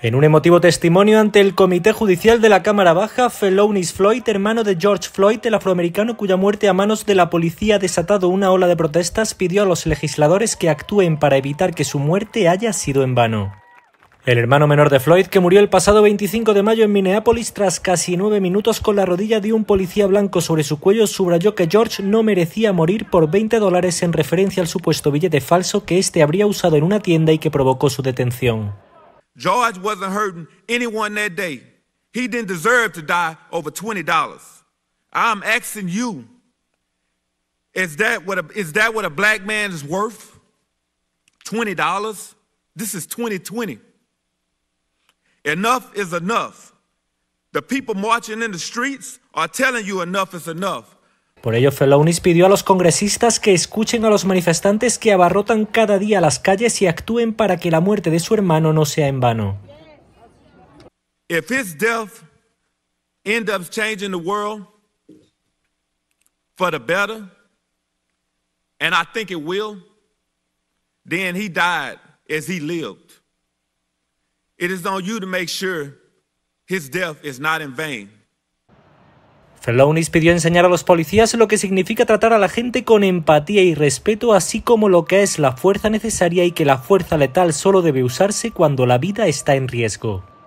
En un emotivo testimonio ante el Comité Judicial de la Cámara Baja, Felonis Floyd, hermano de George Floyd, el afroamericano cuya muerte a manos de la policía ha desatado una ola de protestas, pidió a los legisladores que actúen para evitar que su muerte haya sido en vano. El hermano menor de Floyd, que murió el pasado 25 de mayo en Minneapolis tras casi nueve minutos con la rodilla de un policía blanco sobre su cuello, subrayó que George no merecía morir por 20 dólares en referencia al supuesto billete falso que éste habría usado en una tienda y que provocó su detención. George wasn't hurting anyone that day. He didn't deserve to die over $20. I'm asking you, is that what a, is that what a black man is worth? $20? This is 2020. Enough is enough. The people marching in the streets are telling you enough is enough. Por ello, Felonis pidió a los congresistas que escuchen a los manifestantes que abarrotan cada día las calles y actúen para que la muerte de su hermano no sea en vano. If his death end up changing the world for the better, and I think it will, then he died as he lived. It is on you to make sure his death is not in vain lounis pidió enseñar a los policías lo que significa tratar a la gente con empatía y respeto, así como lo que es la fuerza necesaria y que la fuerza letal solo debe usarse cuando la vida está en riesgo.